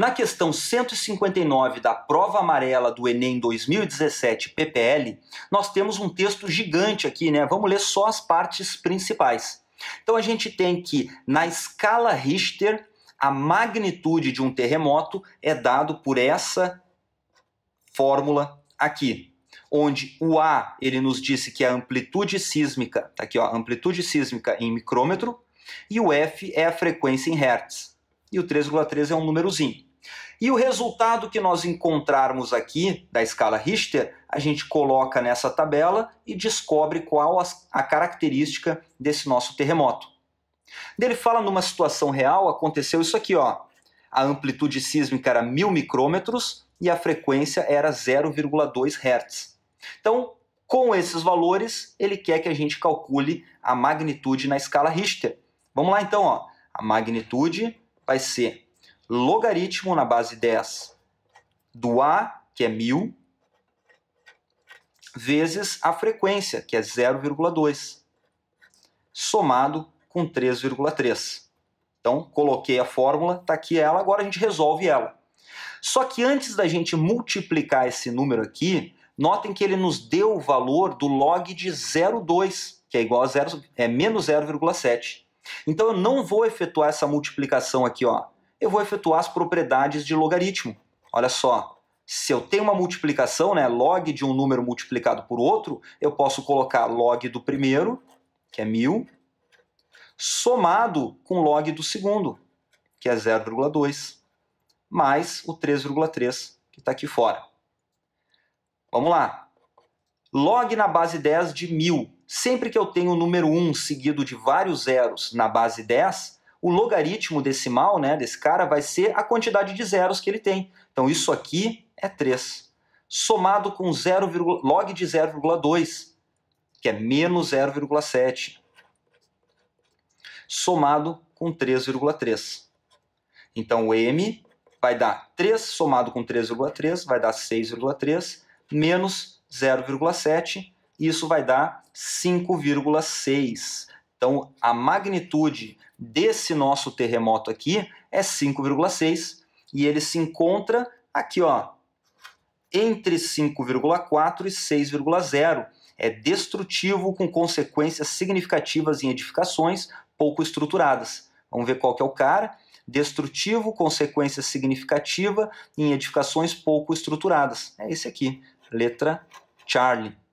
Na questão 159 da prova amarela do Enem 2017 PPL, nós temos um texto gigante aqui, né? Vamos ler só as partes principais. Então a gente tem que na escala Richter a magnitude de um terremoto é dado por essa fórmula aqui, onde o A ele nos disse que é a amplitude sísmica, tá aqui ó, amplitude sísmica em micrômetro, e o F é a frequência em hertz. E o 3,3 é um númerozinho. E o resultado que nós encontrarmos aqui da escala Richter, a gente coloca nessa tabela e descobre qual a característica desse nosso terremoto. Ele fala numa situação real, aconteceu isso aqui, ó. A amplitude sísmica era 1000 micrômetros e a frequência era 0,2 Hz. Então, com esses valores, ele quer que a gente calcule a magnitude na escala Richter. Vamos lá então, ó. A magnitude vai ser logaritmo na base 10 do A, que é 1000, vezes a frequência, que é 0,2, somado com 3,3. Então, coloquei a fórmula, está aqui ela, agora a gente resolve ela. Só que antes da gente multiplicar esse número aqui, notem que ele nos deu o valor do log de 0,2, que é igual a 0, é menos 0,7. Então eu não vou efetuar essa multiplicação aqui, ó, eu vou efetuar as propriedades de logaritmo. Olha só, se eu tenho uma multiplicação, né, log de um número multiplicado por outro, eu posso colocar log do primeiro, que é 1.000, somado com log do segundo, que é 0,2, mais o 3,3, que está aqui fora. Vamos lá. Log na base 10 de 1.000. Sempre que eu tenho o número 1 seguido de vários zeros na base 10, o logaritmo decimal né, desse cara vai ser a quantidade de zeros que ele tem. Então isso aqui é 3. Somado com 0, log de 0,2, que é menos 0,7. Somado com 3,3. Então o M vai dar 3 somado com 3,3, vai dar 6,3, menos 0,7, e isso vai dar 5,6. Então, a magnitude desse nosso terremoto aqui é 5,6 e ele se encontra aqui, ó, entre 5,4 e 6,0. É destrutivo com consequências significativas em edificações pouco estruturadas. Vamos ver qual que é o cara. Destrutivo, consequência significativa em edificações pouco estruturadas. É esse aqui, letra Charlie.